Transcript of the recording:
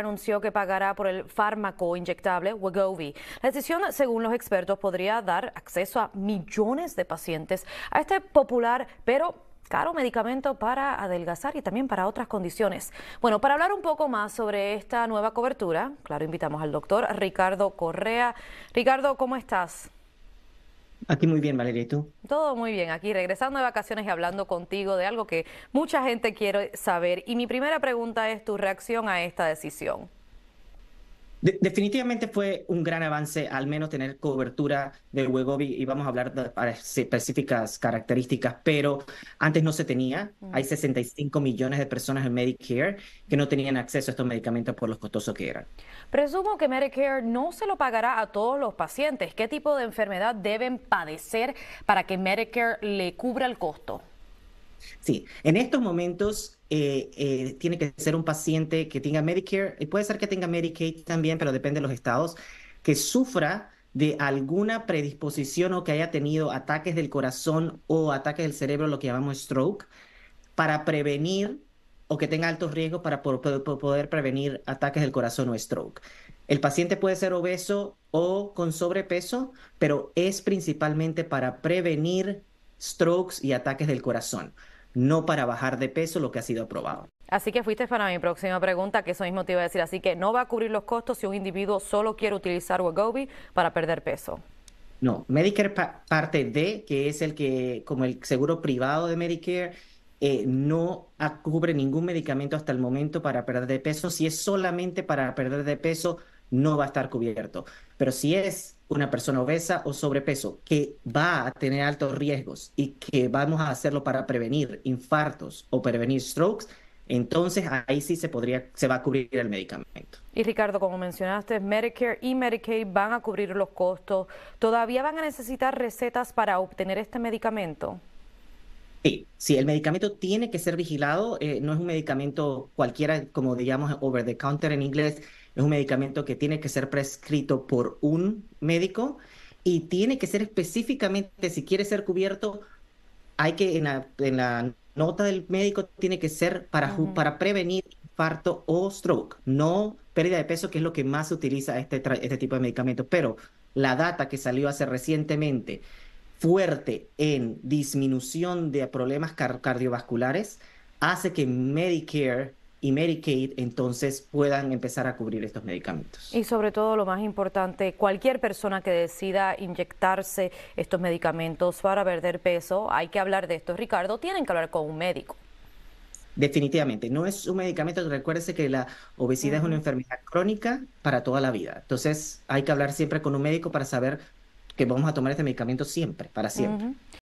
anunció que pagará por el fármaco inyectable Wegovy. La decisión, según los expertos, podría dar acceso a millones de pacientes a este popular pero caro medicamento para adelgazar y también para otras condiciones. Bueno, para hablar un poco más sobre esta nueva cobertura, claro, invitamos al doctor Ricardo Correa. Ricardo, ¿cómo estás? Aquí muy bien, Valeria, tú? Todo muy bien, aquí regresando de vacaciones y hablando contigo de algo que mucha gente quiere saber. Y mi primera pregunta es tu reacción a esta decisión definitivamente fue un gran avance, al menos tener cobertura del Wegovy, y vamos a hablar de específicas características, pero antes no se tenía. Mm. Hay 65 millones de personas en Medicare que no tenían acceso a estos medicamentos por los costosos que eran. Presumo que Medicare no se lo pagará a todos los pacientes. ¿Qué tipo de enfermedad deben padecer para que Medicare le cubra el costo? Sí, en estos momentos eh, eh, tiene que ser un paciente que tenga Medicare, y puede ser que tenga Medicaid también, pero depende de los estados, que sufra de alguna predisposición o que haya tenido ataques del corazón o ataques del cerebro, lo que llamamos stroke, para prevenir o que tenga altos riesgos para poder prevenir ataques del corazón o stroke. El paciente puede ser obeso o con sobrepeso, pero es principalmente para prevenir strokes y ataques del corazón no para bajar de peso lo que ha sido aprobado. Así que fuiste para mi próxima pregunta, que eso mismo te iba a decir. Así que no va a cubrir los costos si un individuo solo quiere utilizar Wegovy para perder peso. No, Medicare parte D, que es el que, como el seguro privado de Medicare, eh, no cubre ningún medicamento hasta el momento para perder de peso. Si es solamente para perder de peso, no va a estar cubierto. Pero si es una persona obesa o sobrepeso que va a tener altos riesgos y que vamos a hacerlo para prevenir infartos o prevenir strokes, entonces ahí sí se podría, se va a cubrir el medicamento. Y Ricardo, como mencionaste, Medicare y Medicaid van a cubrir los costos. ¿Todavía van a necesitar recetas para obtener este medicamento? Sí, el medicamento tiene que ser vigilado, eh, no es un medicamento cualquiera, como digamos over the counter en inglés, es un medicamento que tiene que ser prescrito por un médico y tiene que ser específicamente, si quiere ser cubierto, hay que en la, en la nota del médico tiene que ser para, para prevenir infarto o stroke, no pérdida de peso, que es lo que más se utiliza este, este tipo de medicamento. Pero la data que salió hace recientemente fuerte en disminución de problemas cardiovasculares hace que Medicare y Medicaid entonces puedan empezar a cubrir estos medicamentos. Y sobre todo lo más importante, cualquier persona que decida inyectarse estos medicamentos para perder peso, hay que hablar de esto, Ricardo, tienen que hablar con un médico. Definitivamente, no es un medicamento, recuérdese que la obesidad es una enfermedad crónica para toda la vida, entonces hay que hablar siempre con un médico para saber que vamos a tomar este medicamento siempre, para siempre.